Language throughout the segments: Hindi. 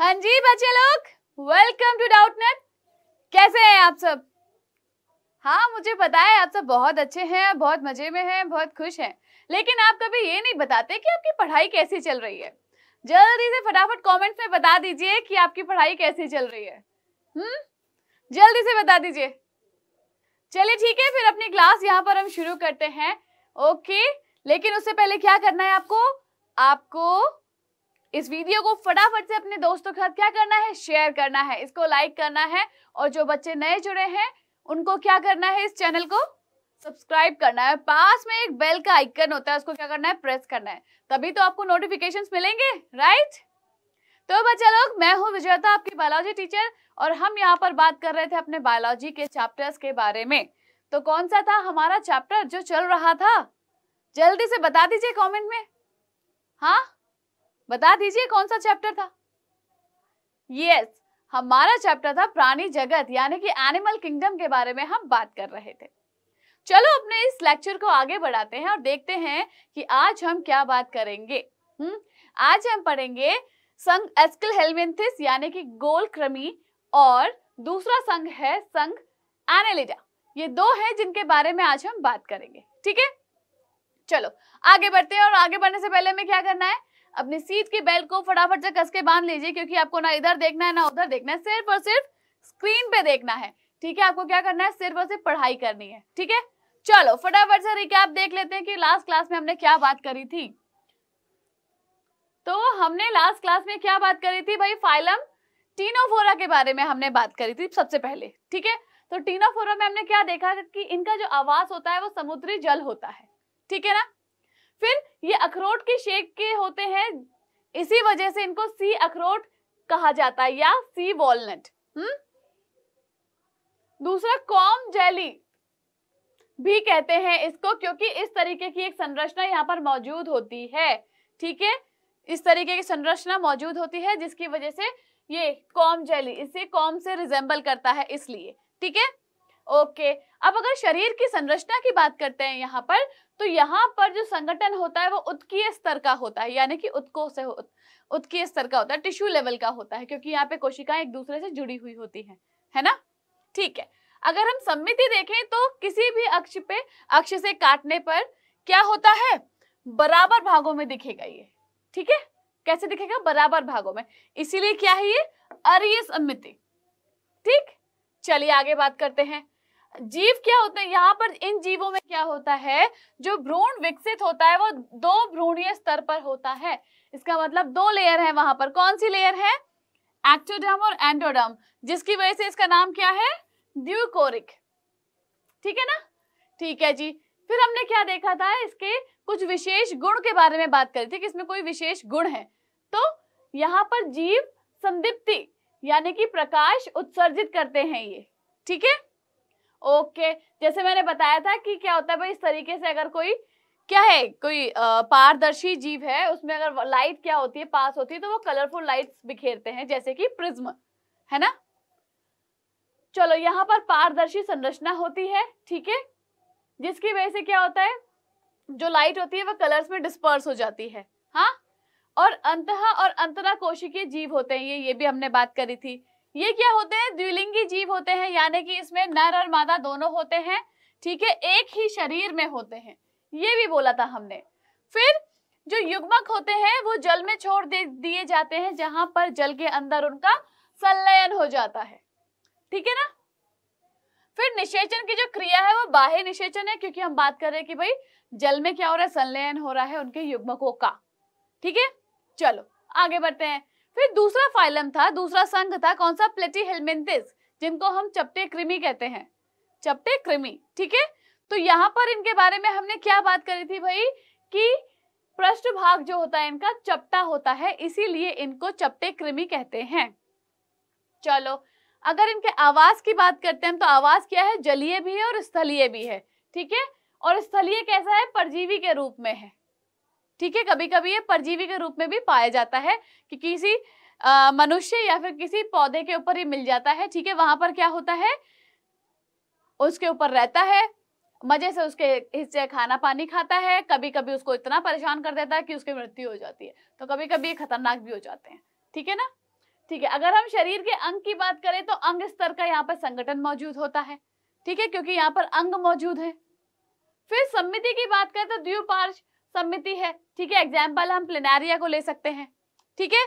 हाँ जी बच्चे लोग वेलकम टू डाउटनेट कैसे हैं आप सब हाँ मुझे पता है आप सब बहुत अच्छे हैं बहुत मजे में हैं बहुत खुश हैं लेकिन आप कभी ये नहीं बताते कि आपकी पढ़ाई कैसी चल रही है जल्दी से फटाफट कमेंट्स में बता दीजिए कि आपकी पढ़ाई कैसी चल रही है हम्म जल्दी से बता दीजिए चलिए ठीक है फिर अपनी क्लास यहाँ पर हम शुरू करते हैं ओके लेकिन उससे पहले क्या करना है आपको आपको इस वीडियो को फटाफट से अपने दोस्तों के साथ क्या करना है शेयर करना है इसको लाइक करना है और जो बच्चे नए जुड़े हैं उनको क्या करना है इस चैनल को सब्सक्राइब करना है पास में एक बेल का आइकन होता है उसको क्या करना है प्रेस करना है तभी तो आपको नोटिफिकेशन मिलेंगे राइट तो बच्चा लोग मैं हूँ विजयता आपकी बायोलॉजी टीचर और हम यहाँ पर बात कर रहे थे अपने बायोलॉजी के चैप्टर्स के बारे में तो कौन सा था हमारा चैप्टर जो चल रहा था जल्दी से बता दीजिए कमेंट में हाँ बता दीजिए कौन सा चैप्टर था यस yes, हमारा चैप्टर था प्राणी जगत यानी कि एनिमल किंगडम के बारे में हम बात कर रहे थे चलो अपने इस लेक्चर को आगे बढ़ाते हैं और देखते हैं कि आज हम क्या बात करेंगे हम्म आज हम पढ़ेंगे संघ एस्कल हेलमेंथिस यानी कि गोल क्रमी और दूसरा संघ है संघ एनेलिडा ये दो है जिनके बारे में आज हम बात करेंगे ठीक है चलो आगे बढ़ते हैं और आगे बढ़ने से पहले हमें क्या करना है अपनी सीट की बेल्ट को फटाफट से कस के बांध लीजिए क्योंकि आपको ना इधर देखना है ना उधर देखना है सिर्फ और सिर्फ स्क्रीन पे देखना है ठीक है आपको क्या करना है सिर्फ और सिर्फ पढ़ाई करनी है ठीक है चलो फटाफट से रिकैप देख लेते हैं कि लास्ट क्लास में हमने क्या बात करी थी तो हमने लास्ट क्लास में क्या बात करी थी भाई फाइलम टीनोफोरा के बारे में हमने बात करी थी सबसे पहले ठीक है तो टीनोफोरा में हमने क्या देखा कि इनका जो आवास होता है वो समुद्री जल होता है ठीक है ना फिर ये अखरोट के शेक के होते हैं इसी वजह से इनको सी अखरोट कहा जाता है या सी वॉलनट हम्म दूसरा कॉम जेली भी कहते हैं इसको क्योंकि इस तरीके की एक संरचना यहाँ पर मौजूद होती है ठीक है इस तरीके की संरचना मौजूद होती है जिसकी वजह से ये कॉम जेली इसे कॉम से रिजेंबल करता है इसलिए ठीक है ओके अब अगर शरीर की संरचना की बात करते हैं यहाँ पर तो यहाँ पर जो संगठन होता है वो उत्कीय स्तर का होता है यानी कि उत्को से उत्कीय स्तर का होता है टिश्यू लेवल का होता है क्योंकि यहाँ पे कोशिकाएं एक दूसरे से जुड़ी हुई होती हैं है ना ठीक है अगर हम सम्मिति देखें तो किसी भी अक्ष पे अक्ष से काटने पर क्या होता है बराबर भागों में दिखेगा ये ठीक है कैसे दिखेगा बराबर भागों में इसीलिए क्या है ये अरिय सम्मिति ठीक चलिए आगे बात करते हैं जीव क्या होते हैं यहाँ पर इन जीवों में क्या होता है जो भ्रूण विकसित होता है वो दो भ्रूणीय स्तर पर होता है इसका मतलब दो लेयर है वहां पर कौन सी लेयर है एक्टोडम और एंडोडम जिसकी वजह से इसका नाम क्या है ड्यूकोरिक ठीक है ना ठीक है जी फिर हमने क्या देखा था इसके कुछ विशेष गुण के बारे में बात करी थी कि इसमें कोई विशेष गुण है तो यहाँ पर जीव संदिप्ति यानी कि प्रकाश उत्सर्जित करते हैं ये ठीक है ओके जैसे मैंने बताया था कि क्या होता है भाई इस तरीके से अगर कोई क्या है कोई पारदर्शी जीव है उसमें अगर लाइट क्या होती है पास होती है तो वो कलरफुल लाइट्स बिखेरते हैं जैसे कि प्रिज्म है ना चलो यहाँ पर पारदर्शी संरचना होती है ठीक है जिसकी वजह से क्या होता है जो लाइट होती है वो कलर्स में डिस्पर्स हो जाती है हाँ और अंतः और अंतरा कोशिकीय जीव होते हैं ये ये भी हमने बात करी थी ये क्या होते हैं द्विलिंगी जीव होते हैं यानी कि इसमें नर और मादा दोनों होते हैं ठीक है एक ही शरीर में होते हैं ये भी बोला था हमने फिर जो युग्मक होते हैं वो जल में छोड़ दिए जाते हैं जहां पर जल के अंदर उनका संलयन हो जाता है ठीक है ना फिर निषेचन की जो क्रिया है वो बाह्य निषेचन है क्योंकि हम बात कर रहे हैं कि भाई जल में क्या हो रहा है संलयन हो रहा है उनके युग्मकों का ठीक है चलो आगे बढ़ते हैं फिर दूसरा फाइलम था दूसरा संघ था कौन सा प्लेटी जिनको हम चपटे कृमि कहते हैं चपटे कृमि ठीक है तो यहाँ पर इनके बारे में हमने क्या बात करी थी भाई कि पृष्ठ भाग जो होता है इनका चपटा होता है इसीलिए इनको चपटे कृमि कहते हैं चलो अगर इनके आवास की बात करते हैं तो आवास क्या है जलीय भी है और स्थलीय भी है ठीक है और स्थलीय कैसा है परजीवी के रूप में है ठीक है कभी कभी ये परजीवी के रूप में भी पाया जाता है कि किसी मनुष्य या फिर किसी पौधे के ऊपर ही मिल जाता है ठीक है वहां पर क्या होता है उसके ऊपर रहता है मजे से उसके हिस्से खाना पानी खाता है कभी कभी उसको इतना परेशान कर देता है कि उसकी मृत्यु हो जाती है तो कभी कभी ये खतरनाक भी हो जाते हैं ठीक है ना ठीक है अगर हम शरीर के अंग की बात करें तो अंग स्तर का यहाँ पर संगठन मौजूद होता है ठीक है क्योंकि यहाँ पर अंग मौजूद है फिर सम्मिति की बात करें तो द्वीपार्श सम्मिति है ठीक है एग्जाम्पल हम प्लेनारिया को ले सकते हैं ठीक है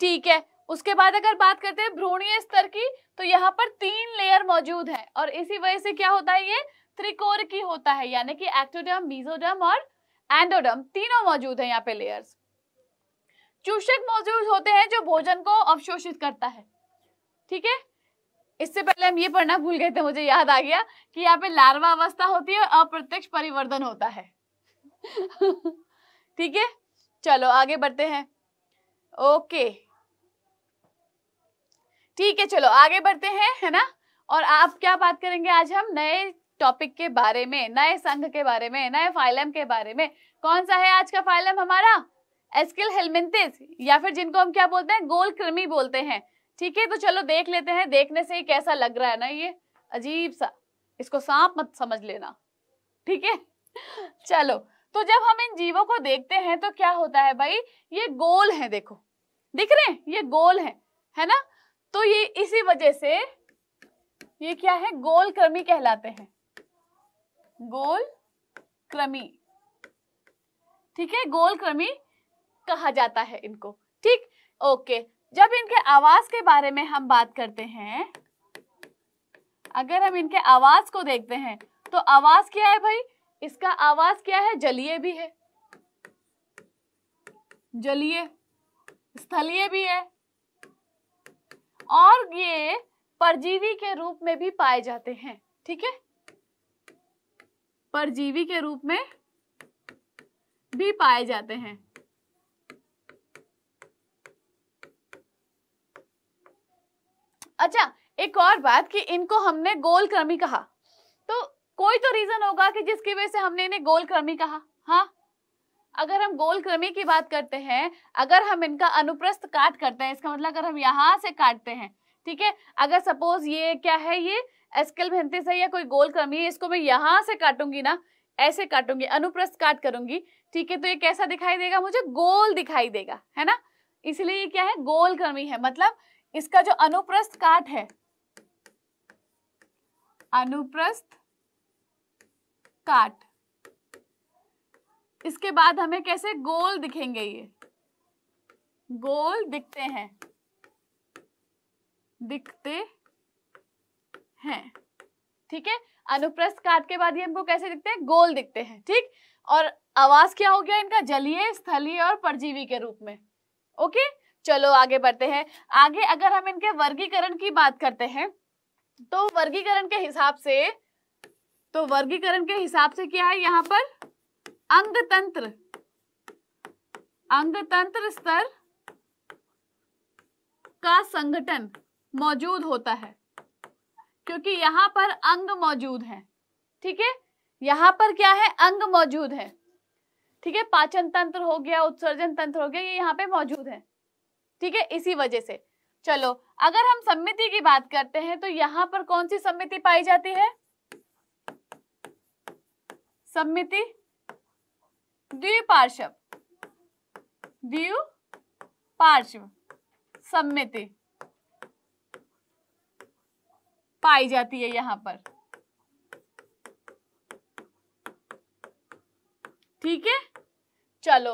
ठीक है उसके बाद अगर बात करते हैं भ्रूणीय स्तर की तो यहाँ पर तीन लेयर मौजूद है और इसी वजह से क्या होता है ये त्रिकोर की होता है यानी कि एक्टोडम मीजोडम और एंडोडम तीनों मौजूद है यहाँ पे लेयर्स चूषक मौजूद होते हैं जो भोजन को अवशोषित करता है ठीक है इससे पहले हम ये पढ़ना भूल गए थे मुझे याद आ गया कि यहाँ पे लार्वा अवस्था होती है और अप्रत्यक्ष परिवर्तन होता है ठीक है चलो आगे बढ़ते हैं ओके ठीक है चलो आगे बढ़ते हैं है ना और आप क्या बात करेंगे आज हम नए टॉपिक के बारे में नए संघ के बारे में नए फाइलम के बारे में कौन सा है आज का फाइलम हमारा एस्किल हेलमिंथिस या फिर जिनको हम क्या बोलते हैं गोल कृमि बोलते हैं ठीक है तो चलो देख लेते हैं देखने से ही कैसा लग रहा है ना ये अजीब सा इसको सांप मत समझ लेना ठीक है चलो तो जब हम इन जीवों को देखते हैं तो क्या होता है भाई ये गोल है देखो दिख रहे हैं ये गोल है है ना तो ये इसी वजह से ये क्या है गोल क्रमी कहलाते हैं गोल क्रमी ठीक है गोल क्रमी कहा जाता है इनको ठीक ओके जब इनके आवाज के बारे में हम बात करते हैं अगर हम इनके आवाज को देखते हैं तो आवाज क्या है भाई इसका आवाज क्या है जलीय भी है जलीय स्थलीय भी है और ये परजीवी के रूप में भी पाए जाते हैं ठीक है परजीवी के रूप में भी पाए जाते हैं अच्छा एक और बात कि इनको हमने गोलक्रमी कहा कोई तो रीजन होगा कि जिसकी वजह से हमने इन्हें गोलक्रमी कहा हाँ अगर हम गोलक्रमी की बात करते हैं अगर हम इनका अनुप्रस्थ काट करते हैं इसका मतलब अगर हम यहाँ से काटते हैं ठीक है अगर सपोज ये क्या है ये एस्कल भेंतिस है या कोई गोलक्रमी है इसको मैं यहाँ से काटूंगी ना ऐसे काटूंगी अनुप्रस्थ काट करूंगी ठीक है तो ये कैसा दिखाई देगा मुझे गोल दिखाई देगा है ना इसलिए ये क्या है गोल है मतलब इसका जो अनुप्रस्थ काट है अनुप्रस्थ काट इसके बाद हमें कैसे गोल दिखेंगे ये गोल दिखते हैं दिखते हैं ठीक है अनुप्रस्थ काट के बाद ये हमको कैसे दिखते हैं गोल दिखते हैं ठीक और आवाज क्या हो गया इनका जलीय स्थलीय और परजीवी के रूप में ओके चलो आगे बढ़ते हैं आगे अगर हम इनके वर्गीकरण की बात करते हैं तो वर्गीकरण के हिसाब से तो वर्गीकरण के हिसाब से क्या है यहां पर अंग तंत्र अंग तंत्र स्तर का संगठन मौजूद होता है क्योंकि यहां पर अंग मौजूद है ठीक है यहां पर क्या है अंग मौजूद है ठीक है पाचन तंत्र हो गया उत्सर्जन तंत्र हो गया ये यहाँ पे मौजूद है ठीक है इसी वजह से चलो अगर हम सम्मिति की बात करते हैं तो यहाँ पर कौन सी सम्मिति पाई जाती है सम्मिति द्विपार्श्व द्विपार्श्व पार्श्व सम्मिति पाई जाती है यहां पर ठीक है चलो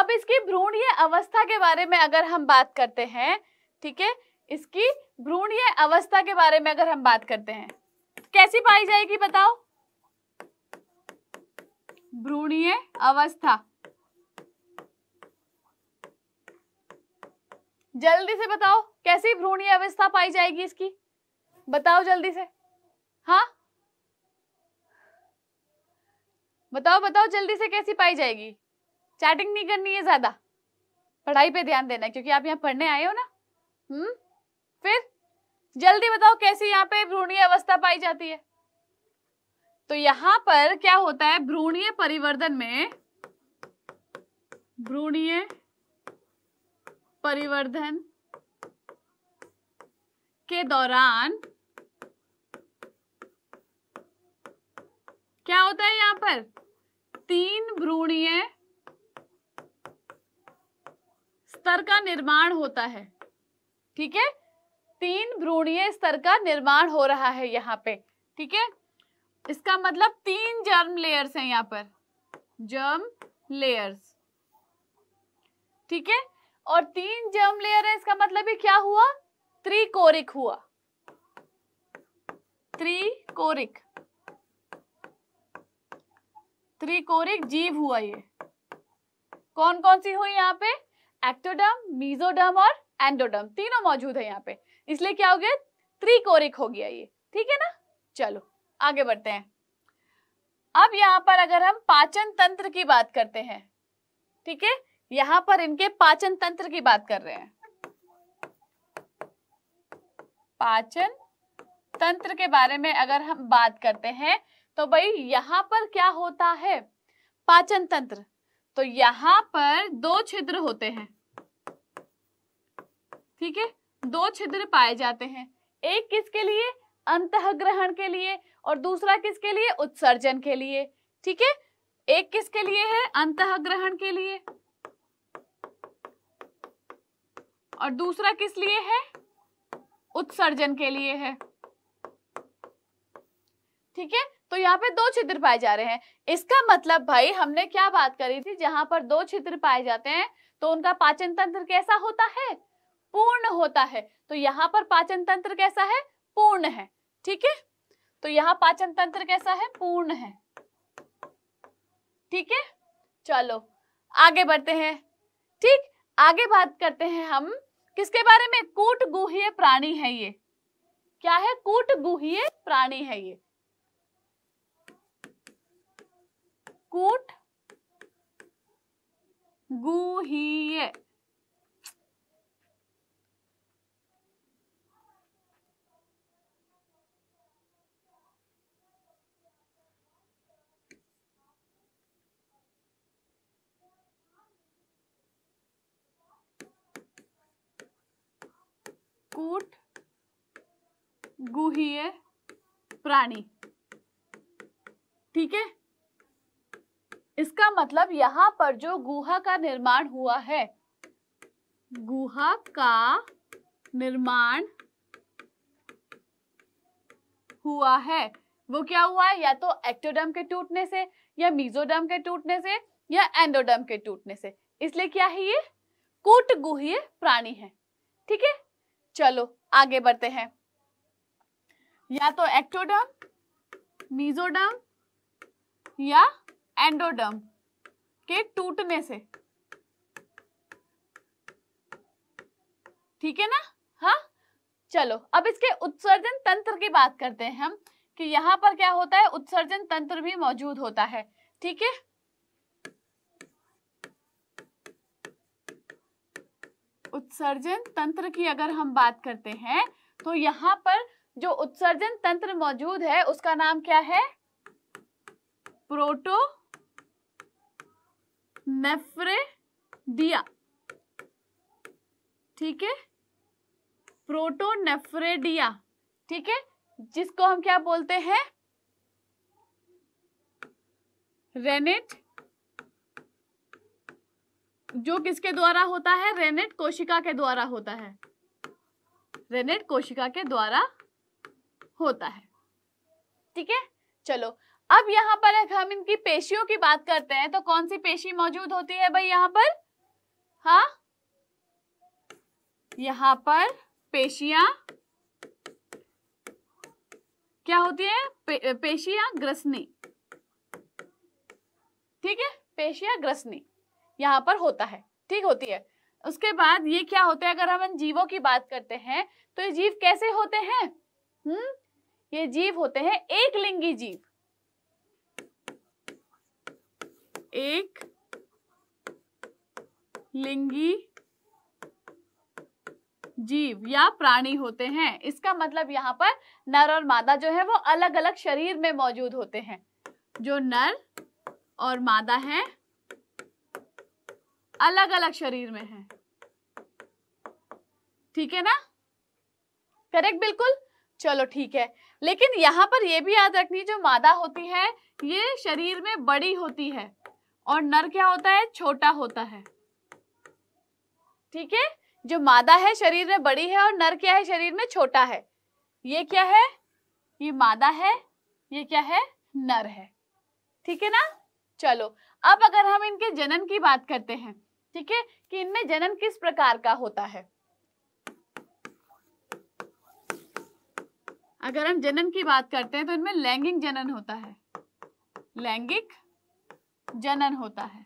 अब इसकी भ्रूणीय अवस्था के बारे में अगर हम बात करते हैं ठीक है इसकी भ्रूणीय अवस्था के बारे में अगर हम बात करते हैं कैसी पाई जाएगी बताओ भ्रूणीय अवस्था जल्दी से बताओ कैसी भ्रूणीय अवस्था पाई जाएगी इसकी बताओ जल्दी से हाँ बताओ बताओ जल्दी से कैसी पाई जाएगी चैटिंग नहीं करनी है ज्यादा पढ़ाई पे ध्यान देना क्योंकि आप यहाँ पढ़ने आए हो ना हम्म फिर जल्दी बताओ कैसी यहाँ पे भ्रूणीय अवस्था पाई जाती है तो यहां पर क्या होता है भ्रूणीय परिवर्धन में भ्रूणीय परिवर्धन के दौरान क्या होता है यहां पर तीन भ्रूणीय स्तर का निर्माण होता है ठीक है तीन भ्रूणीय स्तर का निर्माण हो रहा है यहां पे ठीक है इसका मतलब तीन जर्म लेयर्स हैं यहाँ पर जर्म लेयर्स ठीक है और तीन जर्म लेयर है इसका मतलब ही क्या हुआ त्रिकोरिक हुआ त्रिकोरिक त्रिकोरिक जीव हुआ ये कौन कौन सी हुई यहाँ पे एक्टोडम मीजोडम और एंडोडम तीनों मौजूद है यहाँ पे इसलिए क्या हो गया त्रिकोरिक हो गया ये ठीक है ना चलो आगे बढ़ते हैं अब यहाँ पर अगर हम पाचन तंत्र की बात करते हैं ठीक है यहां पर इनके पाचन तंत्र की बात कर रहे हैं पाचन तंत्र के बारे में अगर हम बात करते हैं तो भाई यहां पर क्या होता है पाचन तंत्र तो यहां पर दो छिद्र होते हैं ठीक है दो छिद्र पाए जाते हैं एक किसके लिए अंत ग्रहण के लिए और दूसरा किसके लिए उत्सर्जन के लिए ठीक है एक किसके लिए है अंत ग्रहण के लिए और दूसरा किस लिए है उत्सर्जन के लिए है ठीक है तो यहाँ पे दो छिद्र पाए जा रहे हैं इसका मतलब भाई हमने क्या बात करी थी जहां पर दो छिद्र पाए जाते हैं तो उनका पाचन तंत्र कैसा होता है पूर्ण होता है तो यहाँ पर पाचन तंत्र कैसा है पूर्ण है ठीक है तो यहाँ पाचन तंत्र कैसा है पूर्ण है ठीक है चलो आगे बढ़ते हैं ठीक आगे बात करते हैं हम किसके बारे में कूट गुहे प्राणी है ये क्या है कूट गुहे प्राणी है ये कूट गुहे कूट गुहीय प्राणी ठीक है इसका मतलब यहां पर जो गुहा का निर्माण हुआ है गुहा का निर्माण हुआ है वो क्या हुआ है या तो एक्टोडम के टूटने से या मीजोडम के टूटने से या एंडोडम के टूटने से इसलिए क्या है ये कूट गुहीय प्राणी है ठीक है चलो आगे बढ़ते हैं या तो एक्टोडर्म मीजोडर्म या एंडोडर्म के टूटने से ठीक है ना हाँ चलो अब इसके उत्सर्जन तंत्र की बात करते हैं हम कि यहाँ पर क्या होता है उत्सर्जन तंत्र भी मौजूद होता है ठीक है उत्सर्जन तंत्र की अगर हम बात करते हैं तो यहाँ पर जो उत्सर्जन तंत्र मौजूद है उसका नाम क्या है प्रोटो नेफ्रेडिया ठीक है प्रोटोनेफ्रेडिया ठीक है जिसको हम क्या बोलते हैं रेनेट जो किसके द्वारा होता है रेनेट कोशिका के द्वारा होता है रेनेट कोशिका के द्वारा होता है ठीक है चलो अब यहाँ पर अगर हम इनकी पेशियों की बात करते हैं तो कौन सी पेशी मौजूद होती है भाई यहाँ पर हाँ यहाँ पर पेशियां क्या होती है पे, पेशियां ग्रसनी ठीक है पेशियां ग्रसनी यहाँ पर होता है ठीक होती है उसके बाद ये क्या होते हैं अगर हम इन जीवों की बात करते हैं तो ये जीव कैसे होते हैं हम्म ये जीव होते हैं एक लिंगी जीव एक लिंगी जीव या प्राणी होते हैं इसका मतलब यहाँ पर नर और मादा जो है वो अलग अलग शरीर में मौजूद होते हैं जो नर और मादा है अलग अलग शरीर में है ठीक है ना करेक्ट बिल्कुल चलो ठीक है लेकिन यहां पर यह भी याद रखनी जो मादा होती है ये शरीर में बड़ी होती है और नर क्या होता है छोटा होता है ठीक है जो मादा है शरीर में बड़ी है और नर क्या है शरीर में छोटा है ये क्या है ये मादा है ये क्या है नर है ठीक है ना चलो अब अगर हम इनके जनन की बात करते हैं ठीक है कि इनमें जनन किस प्रकार का होता है अगर हम जनन की बात करते हैं तो इनमें लैंगिक जनन होता है लैंगिक जनन होता है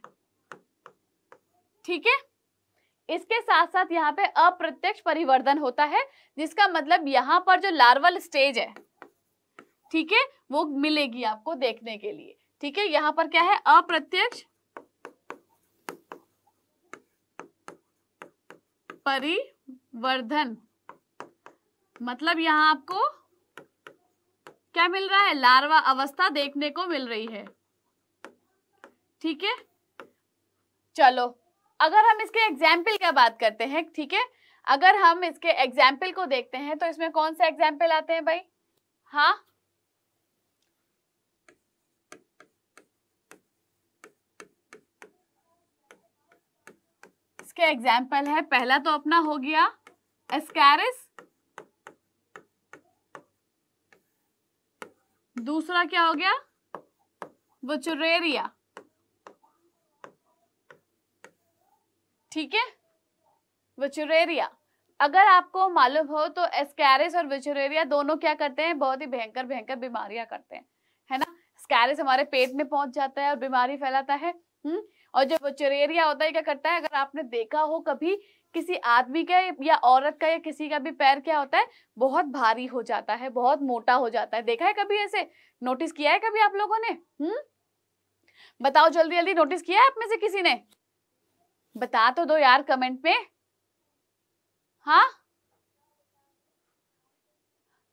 ठीक है इसके साथ साथ यहाँ पे अप्रत्यक्ष परिवर्धन होता है जिसका मतलब यहाँ पर जो लार्वल स्टेज है ठीक है वो मिलेगी आपको देखने के लिए ठीक है यहाँ पर क्या है अप्रत्यक्ष परिवर्धन मतलब यहां आपको क्या मिल रहा है लार्वा अवस्था देखने को मिल रही है ठीक है चलो अगर हम इसके एग्जाम्पल क्या बात करते हैं ठीक है अगर हम इसके एग्जाम्पल को देखते हैं तो इसमें कौन से एग्जाम्पल आते हैं भाई हाँ इसके एग्जाम्पल है पहला तो अपना हो गया एस्कैरिस दूसरा क्या हो गया वचुरेरिया ठीक है वचुरेरिया अगर आपको मालूम हो तो एस्कैरिस और वचुरेरिया दोनों क्या करते हैं बहुत ही भयंकर भयंकर बीमारियां करते हैं है ना स्कैरिस हमारे पेट में पहुंच जाता है और बीमारी फैलाता है हम्म और जब चरेरिया होता है क्या करता है अगर आपने देखा हो कभी किसी आदमी का या औरत का या किसी का भी पैर क्या होता है बहुत भारी हो जाता है बहुत मोटा हो जाता है देखा है कभी ऐसे नोटिस किया है कभी आप लोगों ने हम्म बताओ जल्दी जल्दी नोटिस किया है आप में से किसी ने बता तो दो यार कमेंट में हाँ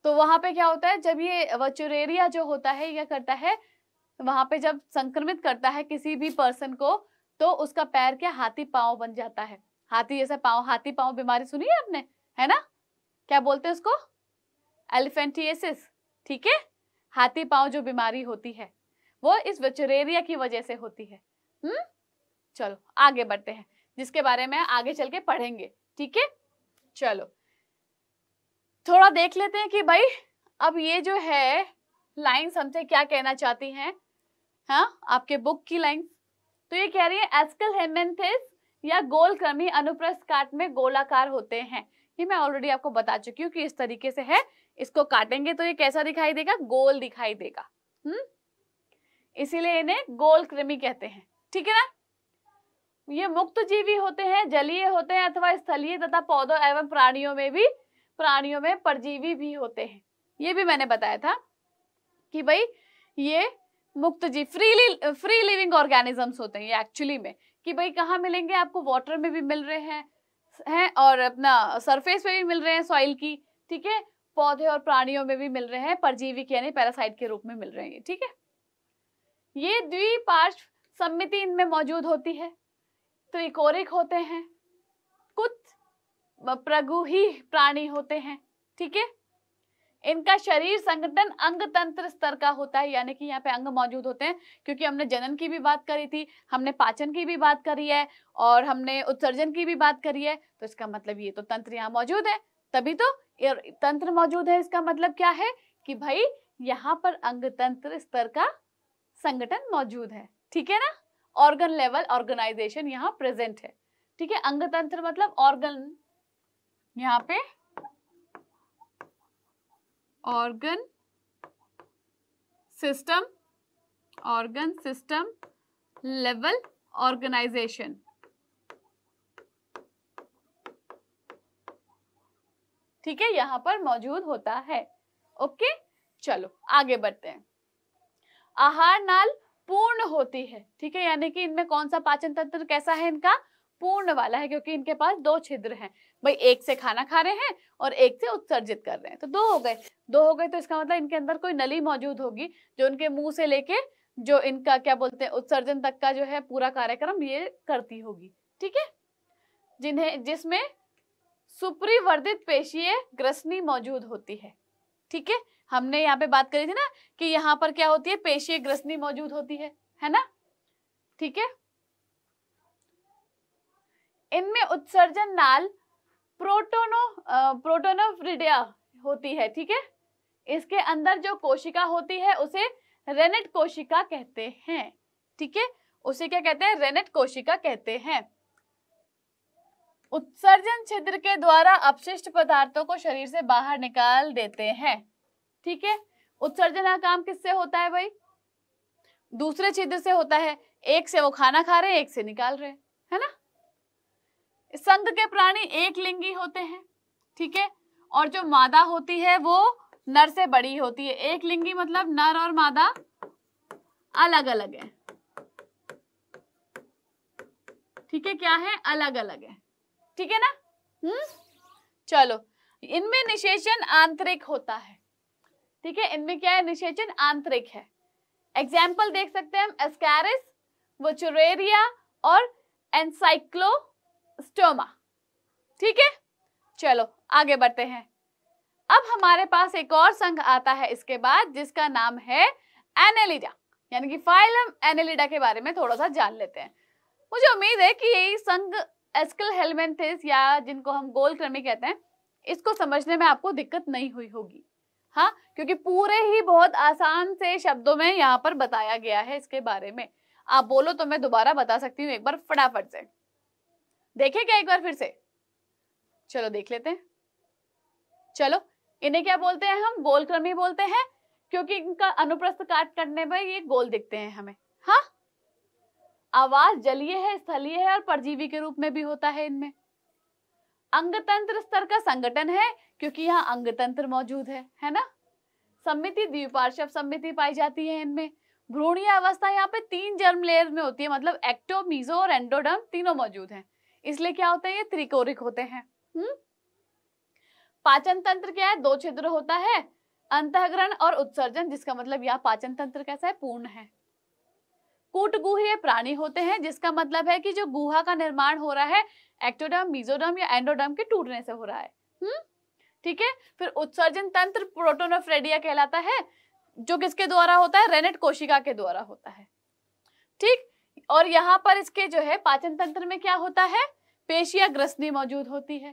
तो वहां पे क्या होता है जब ये वचुरेरिया जो होता है क्या करता है वहां पे जब संक्रमित करता है किसी भी पर्सन को तो उसका पैर क्या हाथी पाव बन जाता है हाथी जैसा पाव हाथी पाव बीमारी सुनी है आपने है ना क्या बोलते हैं उसको एलिफेंटियसिस ठीक है हाथी पाव जो बीमारी होती है वो इस वेचरेरिया की वजह से होती है हम्म चलो आगे बढ़ते हैं जिसके बारे में आगे चल के पढ़ेंगे ठीक है चलो थोड़ा देख लेते हैं कि भाई अब ये जो है लाइन हमसे क्या कहना चाहती हैं हाँ आपके बुक की लाइन तो ये कह रही है एस्कल हेमेंथिस या गोलक्रमी अनुप्रस्थ काट में गोलाकार होते हैं ये मैं ऑलरेडी आपको बता चुकी हूँ कि इस तरीके से है इसको काटेंगे तो ये कैसा दिखाई देगा गोल दिखाई देगा हम्म इसीलिए इन्हें गोल कृमि कहते हैं ठीक है ना ये मुक्त जीवी होते हैं जलीय होते हैं अथवा स्थलीय तथा पौधों एवं प्राणियों में भी प्राणियों में परजीवी भी होते हैं ये भी मैंने बताया था कि भाई ये मुक्त जी फ्रीली फ्री लिविंग ऑर्गेनिजम्स होते हैं ये एक्चुअली में कि भाई कहाँ मिलेंगे आपको वाटर में भी मिल रहे हैं हैं और अपना सरफेस पे भी मिल रहे हैं सॉइल की ठीक है पौधे और प्राणियों में भी मिल रहे हैं परजीवी यानी पैरासाइट के रूप में मिल रहे हैं ठीक है ये द्विपार्श्व सम्मिति इनमें मौजूद होती है तो इकोरिक होते हैं कुछ प्रगुही प्राणी होते हैं ठीक है इनका शरीर संगठन अंग तंत्र स्तर का होता है यानी कि यहाँ पे अंग मौजूद होते हैं क्योंकि हमने जनन की भी बात करी थी हमने पाचन की भी बात करी है और हमने उत्सर्जन की भी बात करी है तो इसका मतलब ये तो तंत्र यहाँ मौजूद है तभी तो तंत्र मौजूद है इसका मतलब क्या है कि भाई यहाँ पर अंग तंत्र स्तर का संगठन मौजूद है ठीक है ना ऑर्गन लेवल ऑर्गेनाइजेशन यहाँ प्रेजेंट है ठीक है अंग तंत्र मतलब ऑर्गन यहाँ पे organ system organ system level organization ठीक है यहां पर मौजूद होता है ओके चलो आगे बढ़ते हैं आहार नाल पूर्ण होती है ठीक है यानी कि इनमें कौन सा पाचन तंत्र कैसा है इनका पूर्ण वाला है क्योंकि इनके पास दो छिद्र हैं भाई एक से खाना खा रहे हैं और एक से उत्सर्जित कर रहे हैं तो दो हो गए दो हो गए तो इसका मतलब इनके अंदर कोई नली मौजूद होगी जो उनके मुंह से लेके जो इनका क्या बोलते हैं उत्सर्जन तक का जो है पूरा कार्यक्रम ये करती होगी ठीक है जिन्हें जिसमें सुप्रिवर्धित पेशीय ग्रसनी मौजूद होती है ठीक है हमने यहाँ पे बात करी थी ना कि यहाँ पर क्या होती है पेशीय ग्रसनी मौजूद होती है है ना ठीक है इनमें उत्सर्जन नाल प्रोटोनो प्रोटोनोफ्रिडिया होती है ठीक है इसके अंदर जो कोशिका होती है उसे रेनेट कोशिका कहते हैं ठीक है उसे क्या कहते हैं रेनेट कोशिका कहते हैं उत्सर्जन छिद्र के द्वारा अपशिष्ट पदार्थों को शरीर से बाहर निकाल देते हैं ठीक है उत्सर्जन का काम किससे होता है भाई दूसरे छिद्र से होता है एक से वो खाना खा रहे हैं एक से निकाल रहे हैं संघ के प्राणी एक लिंगी होते हैं ठीक है और जो मादा होती है वो नर से बड़ी होती है एक लिंगी मतलब नर और मादा अलग अलग है ठीक है क्या है अलग अलग है ठीक है ना हम्म चलो इनमें निषेचन आंतरिक होता है ठीक है इनमें क्या है निषेचन आंतरिक है एग्जाम्पल देख सकते हैं हम एस्कैरिस वोचुरेरिया और एनसाइक्लो स्टोमा ठीक है चलो आगे बढ़ते हैं अब हमारे पास एक और संघ आता है इसके बाद जिसका नाम है एनेलिडा यानी कि फाइलम एनेलिडा के बारे में थोड़ा सा जान लेते हैं मुझे उम्मीद है कि यही संघ एस्कल हेलमेंथिस या जिनको हम गोल क्रमी कहते हैं इसको समझने में आपको दिक्कत नहीं हुई होगी हाँ क्योंकि पूरे ही बहुत आसान से शब्दों में यहाँ पर बताया गया है इसके बारे में आप बोलो तो मैं दोबारा बता सकती हूँ एक बार फटाफट से देखे क्या एक बार फिर से चलो देख लेते हैं चलो इन्हें क्या बोलते हैं हम गोल क्रमी बोलते हैं क्योंकि इनका अनुप्रस्थ काट करने पर ये गोल दिखते हैं हमें हाँ आवाज जलीय है स्थलीय है और परजीवी के रूप में भी होता है इनमें अंगतंत्र स्तर का संगठन है क्योंकि यहाँ अंगतंत्र मौजूद है है ना सम्मिति द्विपार्शव सम्मिति पाई जाती है इनमें भ्रूणीय अवस्था यहाँ पे तीन जर्म लेयर में होती है मतलब एक्टो मीजो और एंडोडर्म तीनों मौजूद हैं इसलिए क्या होता है ये त्रिकोरिक होते हैं हम्म पाचन तंत्र क्या है दो छिद्र होता है अंतग्रहण और उत्सर्जन जिसका मतलब यह पाचन तंत्र कैसा है पूर्ण है कूट प्राणी होते हैं जिसका मतलब है कि जो गुहा का निर्माण हो रहा है एक्टोडम मीजोडम या एंडोडम के टूटने से हो रहा है हम्म ठीक है फिर उत्सर्जन तंत्र प्रोटोनोफ्रेडिया कहलाता है जो किसके द्वारा होता है रेनेट कोशिका के द्वारा होता है ठीक और यहाँ पर इसके जो है पाचन तंत्र में क्या होता है पेशिया ग्रसनी मौजूद होती है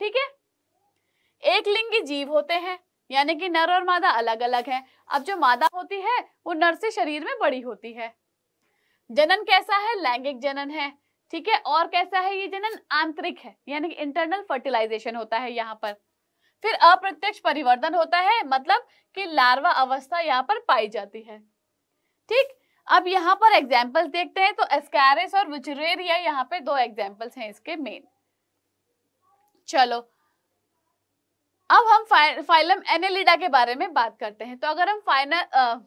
ठीक है एक लिंगी जीव होते हैं यानी कि नर और मादा अलग अलग है अब जो मादा होती है वो नर से शरीर में बड़ी होती है जनन कैसा है लैंगिक जनन है ठीक है और कैसा है ये जनन आंतरिक है यानी कि इंटरनल फर्टिलाइजेशन होता है यहाँ पर फिर अप्रत्यक्ष परिवर्तन होता है मतलब कि लार्वा अवस्था यहाँ पर पाई जाती है ठीक अब यहाँ पर एग्जाम्पल्स देखते हैं तो एस्कैरिस और विचरेरिया यहाँ पे दो एग्जाम्पल्स हैं इसके मेन चलो अब हम फाइलम एनेलिडा के बारे में बात करते हैं तो अगर हम फाइनल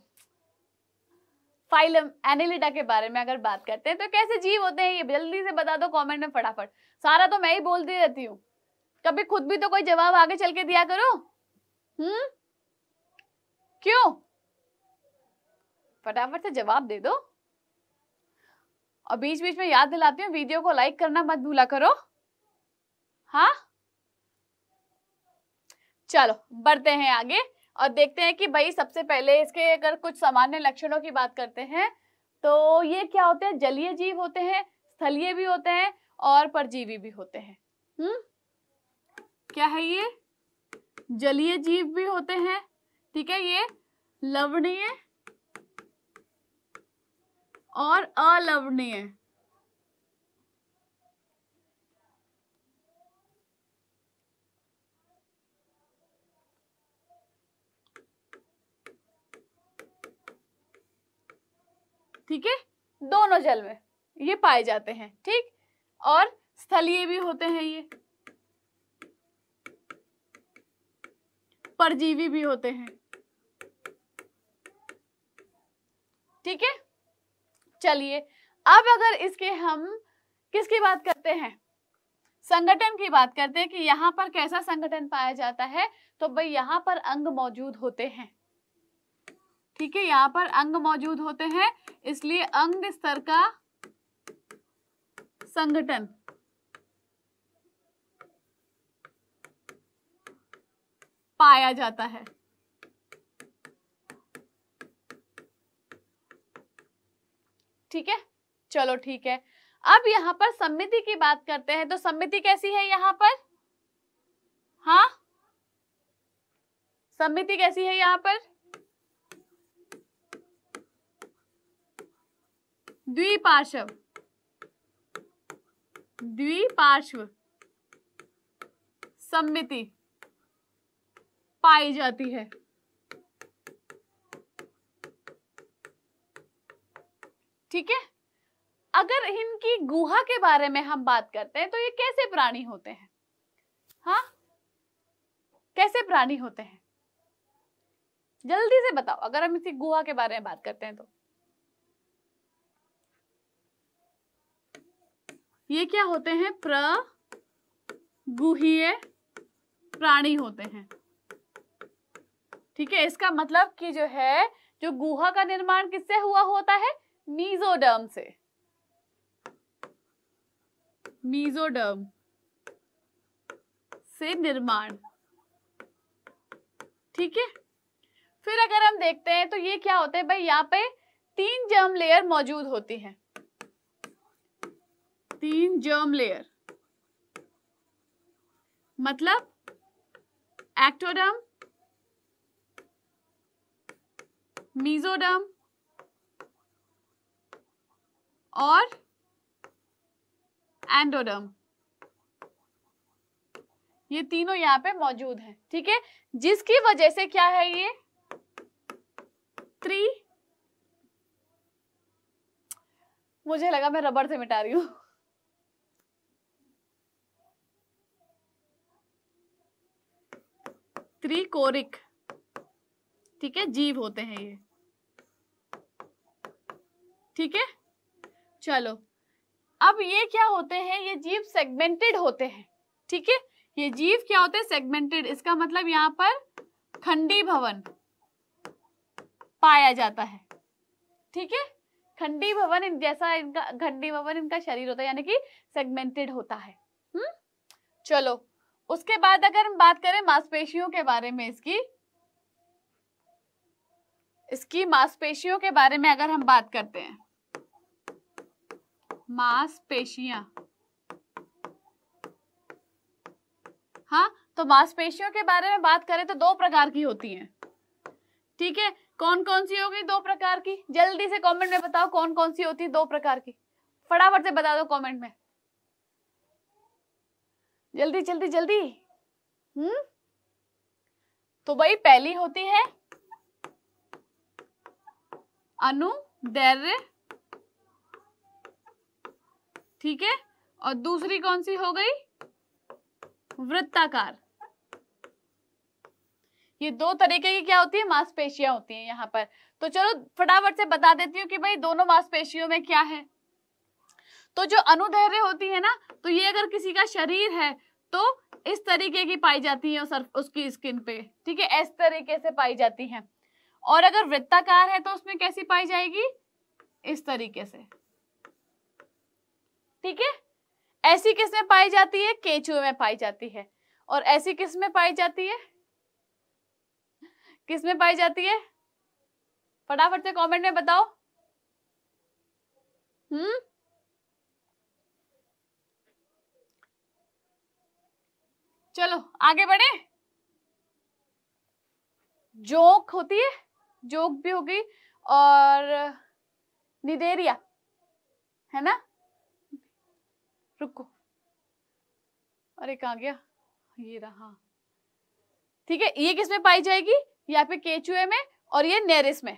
फाइलम एनेलिडा के बारे में अगर बात करते हैं तो कैसे जीव होते हैं ये जल्दी से बता दो कमेंट में फटाफट सारा तो मैं ही बोलती रहती हूँ कभी खुद भी तो कोई जवाब आगे चल के दिया करो हम्म क्यों फटाफट से जवाब दे दो और बीच बीच में याद दिलाती हूँ वीडियो को लाइक करना मत भूला करो हाँ चलो बढ़ते हैं आगे और देखते हैं कि भाई सबसे पहले इसके अगर कुछ सामान्य लक्षणों की बात करते हैं तो ये क्या होते हैं जलीय जीव होते हैं स्थलीय भी होते हैं और परजीवी भी होते हैं हम्म क्या है ये जलीय जीव भी होते हैं ठीक है ये लवणीय और अलवणीय ठीक है दोनों जल में ये पाए जाते हैं ठीक और स्थलीय भी होते हैं ये परजीवी भी होते हैं ठीक है चलिए अब अगर इसके हम किसकी बात करते हैं संगठन की बात करते हैं कि यहाँ पर कैसा संगठन पाया जाता है तो भाई यहाँ पर अंग मौजूद होते हैं ठीक है यहाँ पर अंग मौजूद होते हैं इसलिए अंग स्तर का संगठन पाया जाता है ठीक है चलो ठीक है अब यहाँ पर समिति की बात करते हैं तो समिति कैसी है यहाँ पर हा समिति कैसी है यहाँ पर द्विपार्श्व द्विपार्श्व सम्मिति पाई जाती है ठीक है अगर इनकी गुहा के बारे में हम बात करते हैं तो ये कैसे प्राणी होते हैं हाँ कैसे प्राणी होते हैं जल्दी से बताओ अगर हम इसी गुहा के बारे में बात करते हैं तो ये क्या होते हैं प्र प्रगुहीय प्राणी होते हैं ठीक है इसका मतलब कि जो है जो गुहा का निर्माण किससे हुआ होता है मीजोडर्म से मीजोडर्म से निर्माण ठीक है फिर अगर हम देखते हैं तो ये क्या होते हैं भाई यहाँ पे तीन जर्म लेयर मौजूद होती है तीन जर्म लेयर मतलब एक्टोडर्म मीजोडर्म और एंडोडर्म ये तीनों यहाँ पे मौजूद हैं ठीक है जिसकी वजह से क्या है ये त्री मुझे लगा मैं रबड़ से मिटा रही हूँ त्रिकोरिक ठीक है जीव होते हैं ये ठीक है चलो अब ये क्या होते हैं ये जीव सेगमेंटेड होते हैं ठीक है ये जीव क्या होते हैं सेगमेंटेड इसका मतलब यहाँ पर खंडी भवन पाया जाता है ठीक है खंडी भवन इन जैसा इनका खंडी भवन इनका शरीर होता है यानी कि सेगमेंटेड होता है हम्म चलो उसके बाद अगर हम बात करें मांसपेशियों के बारे में इसकी इसकी मांसपेशियों के बारे में अगर हम बात करते हैं मांसपेशियां हाँ तो मांसपेशियों के बारे में बात करें तो दो प्रकार की होती हैं ठीक है कौन कौन सी होगी दो प्रकार की जल्दी से कमेंट में बताओ कौन कौन सी होती है दो प्रकार की फटाफट से बता दो कमेंट में जल्दी जल्दी जल्दी हम्म तो भाई पहली होती है अनुदैर्य ठीक है और दूसरी कौन सी हो गई वृत्ताकार ये दो तरीके की क्या होती है मांसपेशियां होती हैं यहाँ पर तो चलो फटाफट से बता देती हूँ कि भाई दोनों मांसपेशियों में क्या है तो जो अनुधैर्य होती है ना तो ये अगर किसी का शरीर है तो इस तरीके की पाई जाती है सर, उसकी स्किन पे ठीक है इस तरीके से पाई जाती है और अगर वृत्ताकार है तो उसमें कैसी पाई जाएगी इस तरीके से ठीक है ऐसी में पाई जाती है केंचुए में पाई जाती है और ऐसी में पाई जाती है किसमें पाई जाती है फटाफट से कमेंट में बताओ हम्म चलो आगे बढ़े जोक होती है जोक भी होगी और निदेरिया है ना रुको अरे कहा गया ये रहा ठीक है ये किसमें पाई जाएगी यहाँ पे केचुए में और ये नेरिस में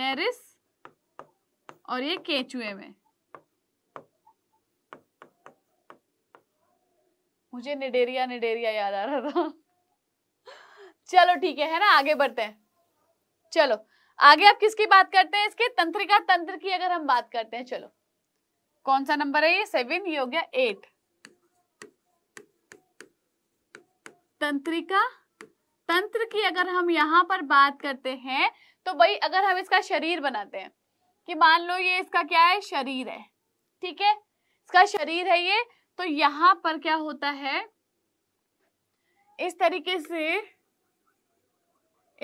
नेरिस और ये केचुए में मुझे निडेरिया निडेरिया याद आ रहा था चलो ठीक है है ना आगे बढ़ते हैं चलो आगे आप किसकी बात करते हैं इसके तंत्रिका तंत्र की अगर हम बात करते हैं चलो कौन सा नंबर है ये सेवन ये हो गया एट तंत्रिका तंत्र की अगर हम यहाँ पर बात करते हैं तो भाई अगर हम इसका शरीर बनाते हैं कि मान लो ये इसका क्या है शरीर है ठीक है इसका शरीर है ये तो यहाँ पर क्या होता है इस तरीके से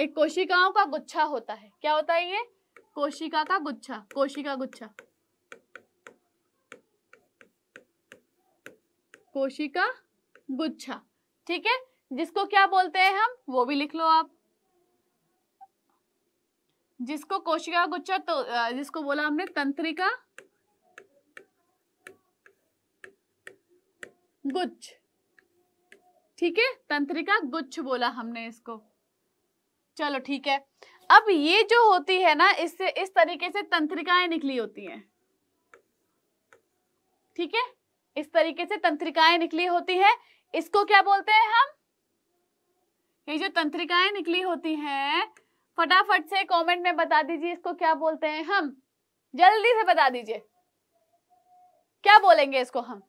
एक कोशिकाओं का गुच्छा होता है क्या होता है ये कोशिका का गुच्छा कोशिका गुच्छा कोशिका गुच्छा ठीक है जिसको क्या बोलते हैं हम वो भी लिख लो आप जिसको कोशिका गुच्छा तो जिसको बोला हमने तंत्रिका गुच्छ ठीक है तंत्रिका गुच्छ बोला हमने इसको चलो ठीक है अब ये जो होती है ना इससे इस तरीके से तंत्रिकाएं निकली होती हैं ठीक है इस तरीके से तंत्रिकाएं निकली होती है इसको क्या बोलते हैं हम ये जो तंत्रिकाएं निकली होती हैं फटाफट से कमेंट में बता दीजिए इसको क्या बोलते हैं हम जल्दी से बता दीजिए क्या बोलेंगे इसको हम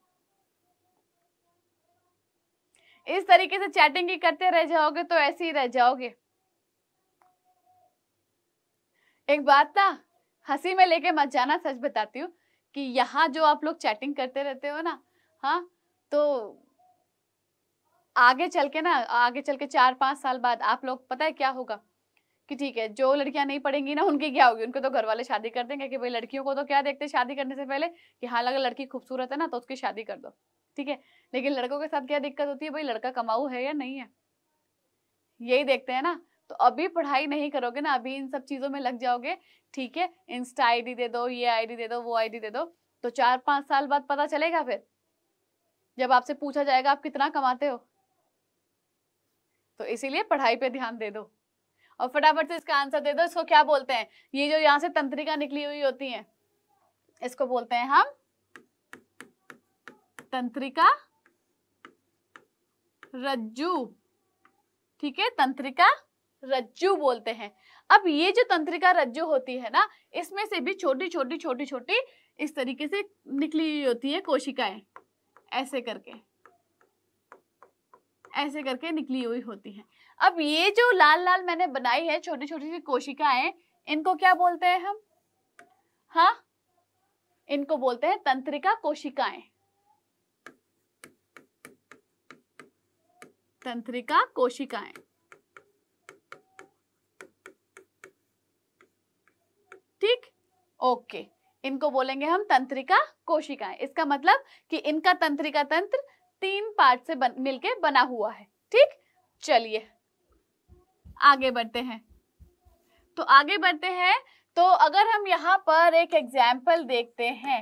इस तरीके से चैटिंग ही करते रह जाओगे तो ऐसे ही रह जाओगे एक बात ना हंसी में लेके मत जाना सच बताती हूँ कि यहाँ जो आप लोग चैटिंग करते रहते हो ना हाँ तो आगे चल के ना आगे चल के चार पाँच साल बाद आप लोग पता है क्या होगा कि ठीक है जो लड़कियां नहीं पढ़ेंगी ना उनकी क्या होगी उनको तो घर वाले शादी कर देंगे कि भाई लड़कियों को तो क्या देखते शादी करने से पहले कि हाँ अगर लड़की खूबसूरत है ना तो उसकी शादी कर दो ठीक है लेकिन लड़कों के साथ क्या दिक्कत होती है भाई लड़का कमाऊ है या नहीं है यही देखते हैं ना तो अभी पढ़ाई नहीं करोगे ना अभी इन सब चीज़ों में लग जाओगे ठीक है इंस्टा आईडी दे दो ये आईडी दे दो वो आईडी दे दो तो चार पांच साल बाद पता चलेगा फिर जब आपसे पूछा जाएगा आप कितना कमाते हो तो इसीलिए पढ़ाई पे ध्यान दे दो और फटाफट से इसका आंसर दे दो इसको क्या बोलते हैं ये जो यहाँ से तंत्रिका निकली हुई होती है इसको बोलते हैं हम तंत्रिका रज्जू ठीक है तंत्रिका रज्जू बोलते हैं अब ये जो तंत्रिका रज्जू होती है ना इसमें से भी छोटी छोटी छोटी छोटी इस तरीके से निकली हुई होती है कोशिकाएं ऐसे करके ऐसे करके निकली हुई होती है अब ये जो लाल लाल मैंने बनाई है छोटी छोटी सी कोशिकाएं इनको क्या बोलते हैं हम हा इनको बोलते हैं तंत्रिका कोशिकाएं तंत्रिका कोशिकाएं ठीक ओके इनको बोलेंगे हम तंत्रिका कोशिकाएं इसका मतलब कि इनका तंत्रिका तंत्र तीन पार्ट से बन, मिलके बना हुआ है ठीक चलिए आगे बढ़ते हैं तो आगे बढ़ते हैं तो अगर हम यहाँ पर एक एग्जाम्पल देखते हैं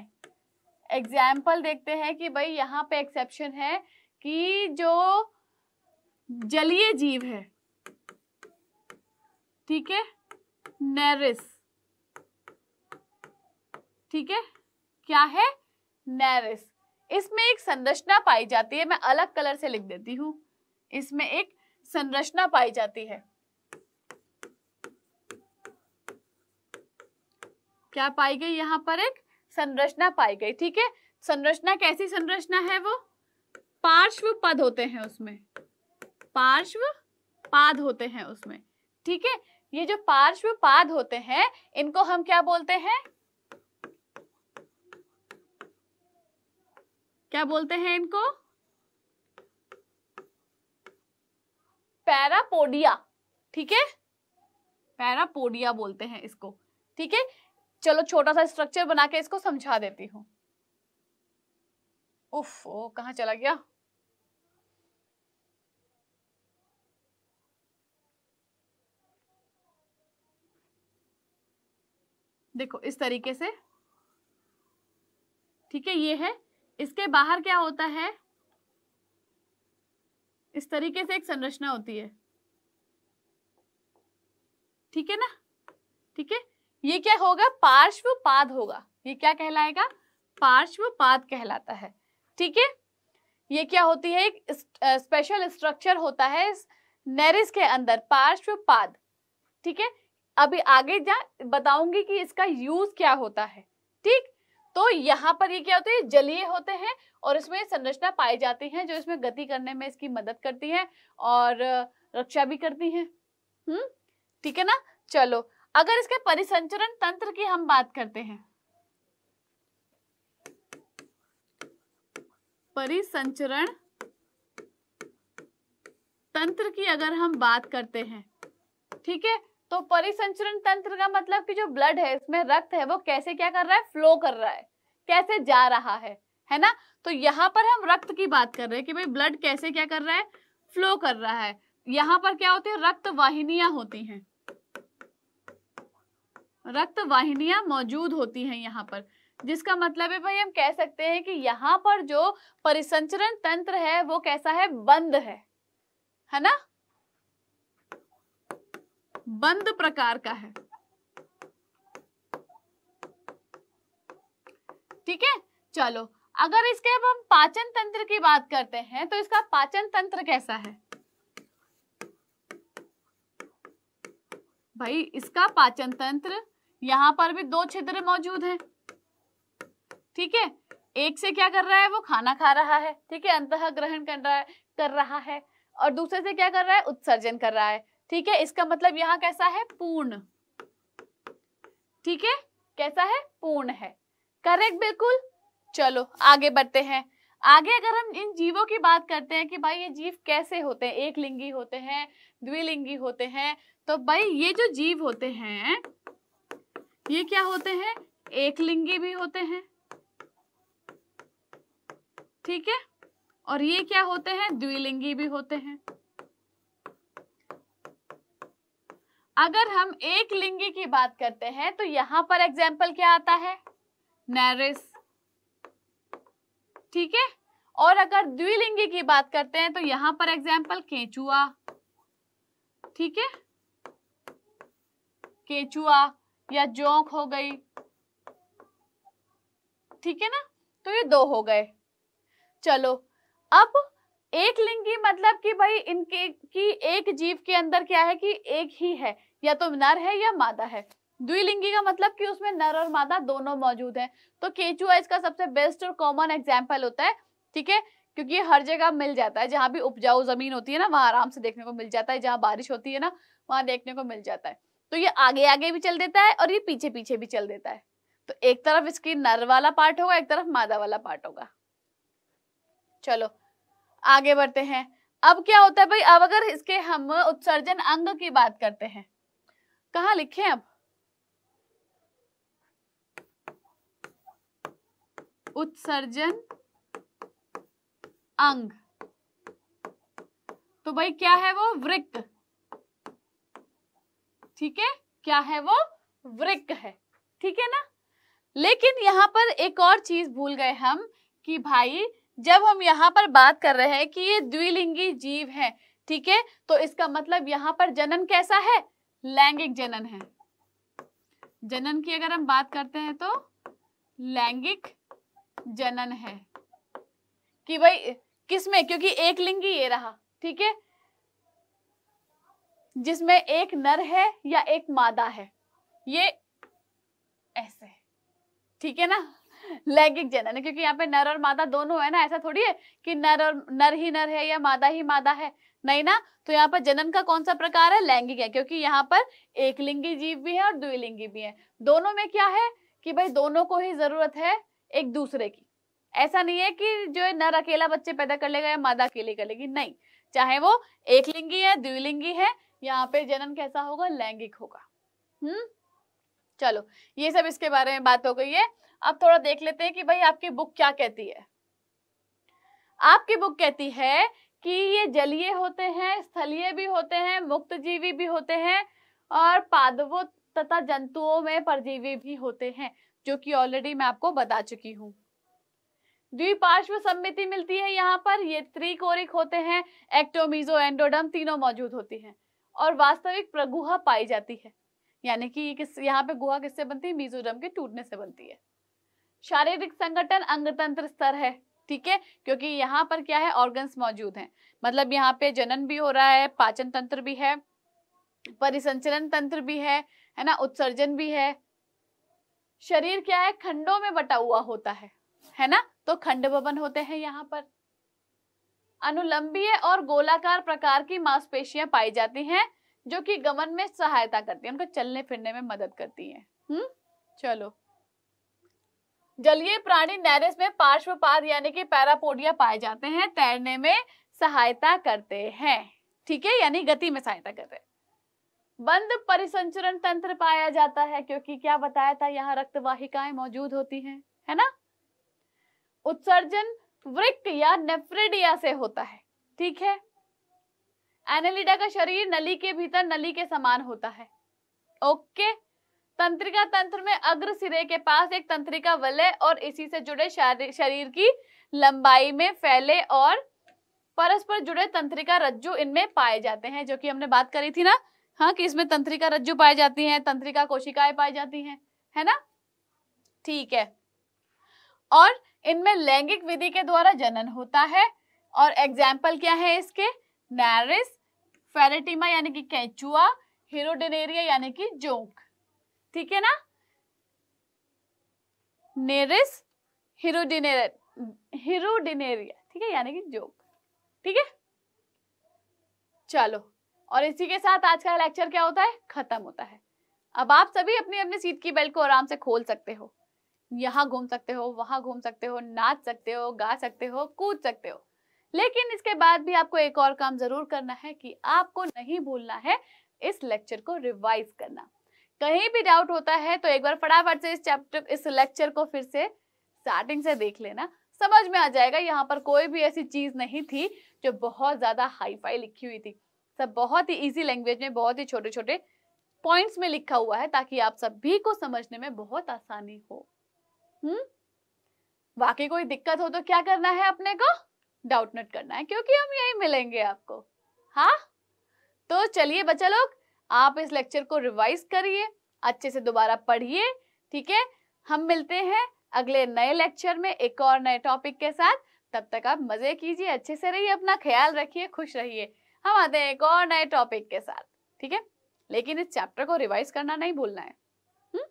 एग्जाम्पल देखते हैं कि भाई यहाँ पे एक्सेप्शन है कि जो जलीय जीव है ठीक है नरिस ठीक है क्या है नेरिस इसमें एक संरचना पाई जाती है मैं अलग कलर से लिख देती हूं इसमें एक संरचना पाई जाती है क्या पाई गई यहां पर एक संरचना पाई गई ठीक है संरचना कैसी संरचना है वो पार्श्व पद होते हैं उसमें पार्श्व पाद होते हैं उसमें ठीक है ये जो पार्श्व पाद होते हैं इनको हम क्या बोलते हैं क्या बोलते हैं इनको पैरापोडिया ठीक है पैरापोडिया बोलते हैं इसको ठीक है चलो छोटा सा स्ट्रक्चर बना के इसको समझा देती हूँ उफ ओ कहा चला गया देखो इस तरीके से ठीक है ये है इसके बाहर क्या होता है इस तरीके से एक संरचना होती है ठीक है ना ठीक है ये क्या होगा पार्श्व पाद होगा ये क्या कहलाएगा पार्श्व पाद कहलाता है ठीक है ये क्या होती है एक स्पेशल स्ट्रक्चर होता है नेरिस के अंदर पार्श्व पाद ठीक है अभी आगे जा बताऊंगी कि इसका यूज क्या होता है ठीक तो यहाँ पर ये क्या होते हैं जलीय होते हैं और इसमें संरचना पाई जाती है जो इसमें गति करने में इसकी मदद करती है और रक्षा भी करती है हम्म ठीक है ना चलो अगर इसके परिसंचरण तंत्र की हम बात करते हैं परिसंचरण तंत्र की अगर हम बात करते हैं ठीक है तो परिसंचरण तंत्र का मतलब कि जो ब्लड है इसमें रक्त है वो कैसे क्या कर रहा है फ्लो कर रहा है कैसे जा रहा है है ना तो यहाँ पर हम रक्त की बात कर रहे हैं कि भाई ब्लड कैसे क्या कर रहा है फ्लो कर रहा है यहाँ पर क्या होती है रक्त वाहिनियां होती हैं रक्त वाहिनियां मौजूद होती हैं यहाँ पर जिसका मतलब है भाई हम कह सकते हैं कि यहाँ पर जो परिसंचरण तंत्र है वो कैसा है बंद है है ना बंद प्रकार का है ठीक है चलो अगर इसके अब हम पाचन तंत्र की बात करते हैं तो इसका पाचन तंत्र कैसा है भाई इसका पाचन तंत्र यहां पर भी दो छिद्र मौजूद है ठीक है एक से क्या कर रहा है वो खाना खा रहा है ठीक है अंत ग्रहण कर रहा है कर रहा है और दूसरे से क्या कर रहा है उत्सर्जन कर रहा है ठीक है इसका मतलब यहां कैसा है पूर्ण ठीक है कैसा है पूर्ण है करेक्ट बिल्कुल चलो आगे बढ़ते हैं आगे अगर हम इन जीवों की बात करते हैं कि भाई ये जीव कैसे होते हैं एक लिंगी होते हैं द्विलिंगी होते हैं तो भाई ये जो जीव होते हैं ये क्या होते हैं एक लिंगी भी होते हैं ठीक है और ये क्या होते हैं द्विलिंगी भी होते हैं अगर हम एक लिंगी की बात करते हैं तो यहां पर एग्जाम्पल क्या आता है नैरिस ठीक है और अगर द्विलिंगी की बात करते हैं तो यहां पर एग्जाम्पल केचुआ ठीक है केचुआ या जोंक हो गई ठीक है ना तो ये दो हो गए चलो अब एक लिंगी मतलब कि भाई इनके की एक जीव के अंदर क्या है कि एक ही है या तो नर है या मादा है द्विलिंगी का मतलब कि उसमें नर और मादा दोनों मौजूद हैं तो केचुआ इसका सबसे बेस्ट और कॉमन एग्जाम्पल होता है ठीक है क्योंकि ये हर जगह मिल जाता है जहां भी उपजाऊ जमीन होती है ना वहां आराम से देखने को मिल जाता है जहाँ बारिश होती है ना वहां देखने को मिल जाता है तो ये आगे आगे भी चल देता है और ये पीछे पीछे भी चल देता है तो एक तरफ इसकी नर वाला पार्ट होगा एक तरफ मादा वाला पार्ट होगा चलो आगे बढ़ते हैं अब क्या होता है भाई अब अगर इसके हम उत्सर्जन अंग की बात करते हैं कहा लिखे अब उत्सर्जन अंग तो भाई क्या है वो वृक्क ठीक है क्या है वो वृक्क है ठीक है ना लेकिन यहाँ पर एक और चीज भूल गए हम कि भाई जब हम यहाँ पर बात कर रहे हैं कि ये द्विलिंगी जीव है ठीक है तो इसका मतलब यहाँ पर जनन कैसा है लैंगिक जनन है जनन की अगर हम बात करते हैं तो लैंगिक जनन है कि भाई किसमें क्योंकि एक लिंग ही ये रहा ठीक है जिसमें एक नर है या एक मादा है ये ऐसे ठीक है ना लैंगिक जनन है क्योंकि यहाँ पे नर और मादा दोनों है ना ऐसा थोड़ी है कि नर और नर ही नर है या मादा ही मादा है नहीं ना तो यहाँ पर जनन का कौन सा प्रकार है लैंगिक है क्योंकि यहाँ पर एक लिंगी जीव भी है और द्विलिंगी भी है दोनों में क्या है कि भाई दोनों को ही जरूरत है एक दूसरे की ऐसा नहीं है कि जो है नर अकेला बच्चे पैदा कर लेगा या मादा अकेले कर लेगी नहीं चाहे वो एक लिंगी है द्विलिंगी है यहाँ पे जनन कैसा होगा लैंगिक होगा हम्म चलो ये सब इसके बारे में बात हो गई है अब थोड़ा देख लेते हैं कि भाई आपकी बुक क्या कहती है आपकी बुक कहती है कि ये जलीय होते हैं स्थलीय भी होते हैं मुक्त जीवी भी होते हैं और पादवों तथा जंतुओं में परजीवी भी होते हैं जो कि ऑलरेडी मैं आपको बता चुकी हूँ द्विपार्श्व सम्मिति मिलती है यहाँ पर ये त्रिकोरिक होते हैं एक्टोमीजो एंडोडम तीनों मौजूद होती हैं और वास्तविक प्रगुहा पाई जाती है यानी कि किस यहाँ पे गुहा किससे बनती है मीजोरम के टूटने से बनती है शारीरिक संगठन अंगतंत्र स्तर है ठीक है क्योंकि यहाँ पर क्या है ऑर्गन्स मौजूद हैं मतलब यहाँ पे जनन भी हो रहा है पाचन तंत्र भी है परिसंचरण तंत्र भी है है ना उत्सर्जन भी है शरीर क्या है खंडों में बटा हुआ होता है है ना तो खंड भवन होते हैं यहाँ पर अनुलंबीय और गोलाकार प्रकार की मांसपेशियां पाई जाती हैं जो कि गमन में सहायता करती है उनको चलने फिरने में मदद करती है हम्म चलो जलीय प्राणी नैरेस में पार्श्वपाद यानी कि पैरापोडिया पाए जाते हैं तैरने में सहायता करते हैं ठीक है यानी गति में सहायता करते हैं बंद परिसंचरण तंत्र पाया जाता है क्योंकि क्या बताया था यहाँ रक्त वाहिकाएं मौजूद होती हैं है ना उत्सर्जन वृक्क या नेफ्रिडिया से होता है ठीक है एनेलिडा का शरीर नली के भीतर नली के समान होता है ओके okay? तंत्रिका तंत्र में अग्र सिरे के पास एक तंत्रिका वलय और इसी से जुड़े शरीर की लंबाई में फैले और परस्पर जुड़े तंत्रिका रज्जु इनमें पाए जाते हैं जो कि हमने बात करी थी ना हाँ कि इसमें तंत्रिका रज्जु पाई जाती हैं तंत्रिका कोशिकाएं पाई जाती हैं है ना ठीक है और इनमें लैंगिक विधि के द्वारा जनन होता है और एग्जाम्पल क्या है इसके नैरिस फेरेटिमा यानी कि कैचुआ हिरोडेनेरिया यानी कि जोंक ठीक है ना नेरिस हिरोडिनेरिया ठीक है यानी कि जोक ठीक है चलो और इसी के साथ आज का लेक्चर क्या होता है खत्म होता है अब आप सभी अपनी अपनी सीट की बेल्ट को आराम से खोल सकते हो यहाँ घूम सकते हो वहां घूम सकते हो नाच सकते हो गा सकते हो कूद सकते हो लेकिन इसके बाद भी आपको एक और काम जरूर करना है कि आपको नहीं भूलना है इस लेक्चर को रिवाइज करना कहीं भी डाउट होता है तो एक बार फटाफट से इस चैप्टर इस लेक्चर को फिर से स्टार्टिंग से देख लेना समझ में आ जाएगा यहाँ पर कोई भी ऐसी चीज नहीं थी जो बहुत ज्यादा हाई फाई लिखी हुई थी सब बहुत ही इजी लैंग्वेज में बहुत ही छोटे छोटे पॉइंट्स में लिखा हुआ है ताकि आप सभी को समझने में बहुत आसानी हो हम्म बाकी कोई दिक्कत हो तो क्या करना है अपने को डाउट नट करना है क्योंकि हम यही मिलेंगे आपको हाँ तो चलिए बच्चा लोग आप इस लेक्चर को रिवाइज करिए अच्छे से दोबारा पढ़िए ठीक है हम मिलते हैं अगले नए लेक्चर में एक और नए टॉपिक के साथ तब तक आप मजे कीजिए अच्छे से रहिए अपना ख्याल रखिए खुश रहिए हम आते हैं एक और नए टॉपिक के साथ ठीक है लेकिन इस चैप्टर को रिवाइज करना नहीं भूलना है हुँ? हम्म?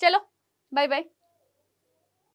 चलो बाय बाय